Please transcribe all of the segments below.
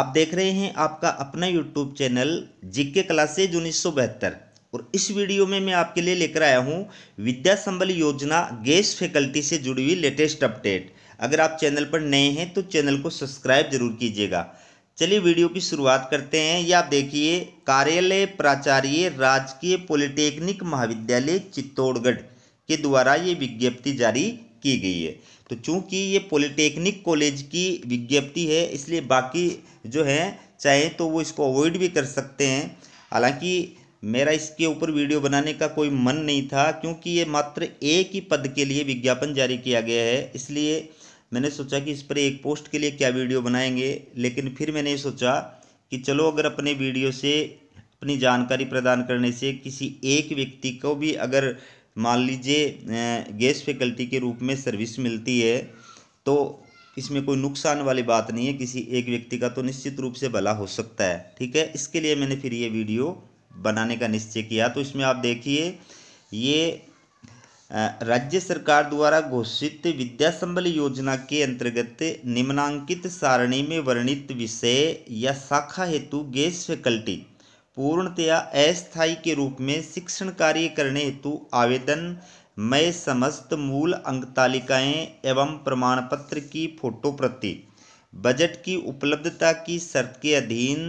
आप देख रहे हैं आपका अपना यूट्यूब चैनल जिक्के क्लासेज उन्नीस और इस वीडियो में मैं आपके लिए लेकर आया हूं विद्या संबल योजना गेस्ट फैकल्टी से जुड़ी हुई लेटेस्ट अपडेट अगर आप चैनल पर नए हैं तो चैनल को सब्सक्राइब जरूर कीजिएगा चलिए वीडियो की शुरुआत करते हैं ये आप देखिए कार्यालय प्राचार्य राजकीय पॉलिटेक्निक महाविद्यालय चित्तौड़गढ़ के द्वारा ये विज्ञप्ति जारी की गई है तो चूंकि ये पॉलिटेक्निक कॉलेज की विज्ञप्ति है इसलिए बाकी जो है चाहे तो वो इसको अवॉइड भी कर सकते हैं हालांकि मेरा इसके ऊपर वीडियो बनाने का कोई मन नहीं था क्योंकि ये मात्र एक ही पद के लिए विज्ञापन जारी किया गया है इसलिए मैंने सोचा कि इस पर एक पोस्ट के लिए क्या वीडियो बनाएंगे लेकिन फिर मैंने सोचा कि चलो अगर अपने वीडियो से अपनी जानकारी प्रदान करने से किसी एक व्यक्ति को भी अगर मान लीजिए गेस्ट फैकल्टी के रूप में सर्विस मिलती है तो इसमें कोई नुकसान वाली बात नहीं है किसी एक व्यक्ति का तो निश्चित रूप से भला हो सकता है ठीक है इसके लिए मैंने फिर ये वीडियो बनाने का निश्चय किया तो इसमें आप देखिए ये राज्य सरकार द्वारा घोषित विद्या संबल योजना के अंतर्गत निम्नांकित सारणी में वर्णित विषय या शाखा हेतु गैस फैकल्टी पूर्णतया अस्थायी के रूप में शिक्षण कार्य करने हेतु आवेदन में समस्त मूल अंक तालिकाएँ एवं प्रमाण पत्र की फोटो प्रति बजट की उपलब्धता की शर्त के अधीन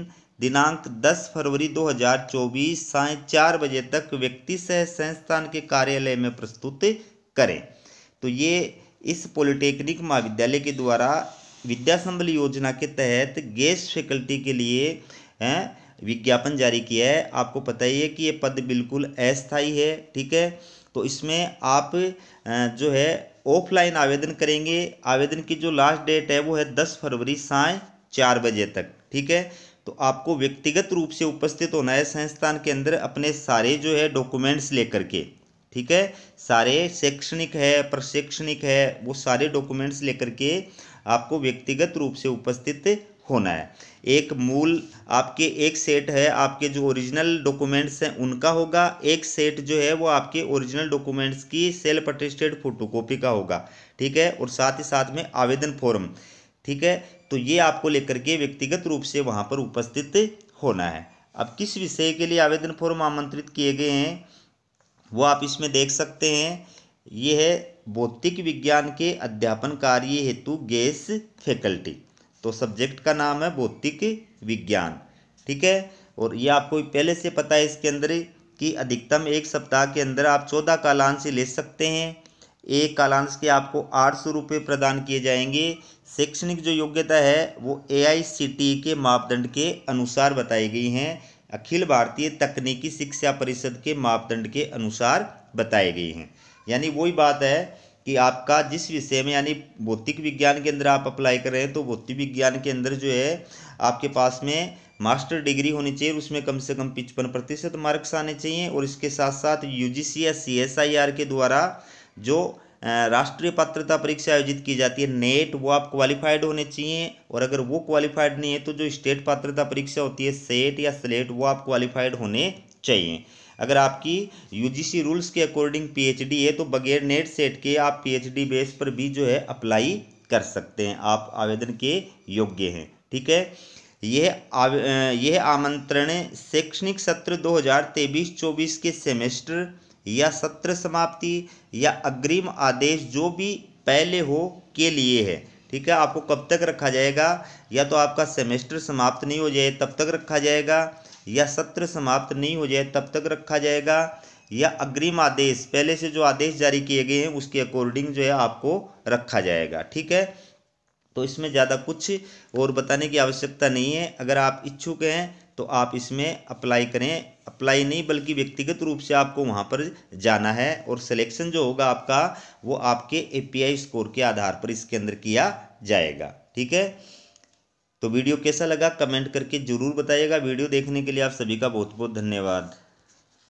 दिनांक 10 फरवरी 2024 साय चार बजे तक व्यक्ति सह संस्थान के कार्यालय में प्रस्तुत करें तो ये इस पॉलिटेक्निक महाविद्यालय के द्वारा विद्या संबल योजना के तहत गेस्ट फैकल्टी के लिए हैं विज्ञापन जारी किया है आपको पता ही है कि ये पद बिल्कुल अस्थायी है ठीक है तो इसमें आप जो है ऑफलाइन आवेदन करेंगे आवेदन की जो लास्ट डेट है वो है दस फरवरी साय चार बजे तक ठीक है तो आपको व्यक्तिगत रूप से उपस्थित होना है संस्थान के अंदर अपने सारे जो है डॉक्यूमेंट्स लेकर के ठीक है सारे शैक्षणिक है प्रशैक्षणिक है वो सारे डॉक्यूमेंट्स लेकर के आपको व्यक्तिगत रूप से उपस्थित होना है एक मूल आपके एक सेट है आपके जो ओरिजिनल डॉक्यूमेंट्स हैं उनका होगा एक सेट जो है वो आपके ओरिजिनल डॉक्यूमेंट्स की सेल्फ अटेस्टेड फोटोकॉपी का होगा ठीक है और साथ ही साथ में आवेदन फॉर्म ठीक है तो ये आपको लेकर के व्यक्तिगत रूप से वहाँ पर उपस्थित होना है अब किस विषय के लिए आवेदन फॉर्म आमंत्रित किए गए हैं वो आप इसमें देख सकते हैं ये है भौतिक विज्ञान के अध्यापन कार्य हेतु गैस फैकल्टी तो सब्जेक्ट का नाम है भौतिक विज्ञान ठीक है और ये आपको पहले से पता है इसके अंदर कि अधिकतम एक सप्ताह के अंदर आप चौदह कालांश ले सकते हैं एक कालांश के आपको आठ सौ रुपये प्रदान किए जाएंगे शैक्षणिक जो योग्यता है वो एआईसीटीई e के मापदंड के अनुसार बताई गई हैं अखिल भारतीय तकनीकी शिक्षा परिषद के मापदंड के अनुसार बताई गई हैं यानी वही बात है कि आपका जिस विषय में यानी भौतिक विज्ञान के अंदर आप अप्लाई कर रहे हैं तो भौतिक विज्ञान के अंदर जो है आपके पास में मास्टर डिग्री होनी चाहिए उसमें कम से कम पिचपन प्रतिशत मार्क्स आने चाहिए और इसके साथ साथ यू या सी के द्वारा जो राष्ट्रीय पात्रता परीक्षा आयोजित की जाती है नेट e वो आप क्वालिफाइड होने चाहिए और अगर वो क्वालिफाइड नहीं है तो जो स्टेट पात्रता परीक्षा होती है सेट e या स्लेट e वो आप क्वालिफाइड होने चाहिए अगर आपकी यूजीसी रूल्स के अकॉर्डिंग पीएचडी है तो बगैर नेट सेट के आप पीएचडी बेस पर भी जो है अप्लाई कर सकते हैं आप आवेदन के योग्य हैं ठीक है यह यह आमंत्रण शैक्षणिक सत्र 2023-24 के सेमेस्टर या सत्र समाप्ति या अग्रिम आदेश जो भी पहले हो के लिए है ठीक है आपको कब तक रखा जाएगा या तो आपका सेमेस्टर समाप्त नहीं हो जाए तब तक रखा जाएगा या सत्र समाप्त नहीं हो जाए तब तक रखा जाएगा या अग्रिम आदेश पहले से जो आदेश जारी किए गए हैं उसके अकॉर्डिंग जो है आपको रखा जाएगा ठीक है तो इसमें ज़्यादा कुछ और बताने की आवश्यकता नहीं है अगर आप इच्छुक हैं तो आप इसमें अप्लाई करें अप्लाई नहीं बल्कि व्यक्तिगत रूप से आपको वहाँ पर जाना है और सिलेक्शन जो होगा आपका वो आपके एपीआई स्कोर के आधार पर इसके अंदर किया जाएगा ठीक है तो वीडियो कैसा लगा कमेंट करके ज़रूर बताइएगा वीडियो देखने के लिए आप सभी का बहुत बहुत धन्यवाद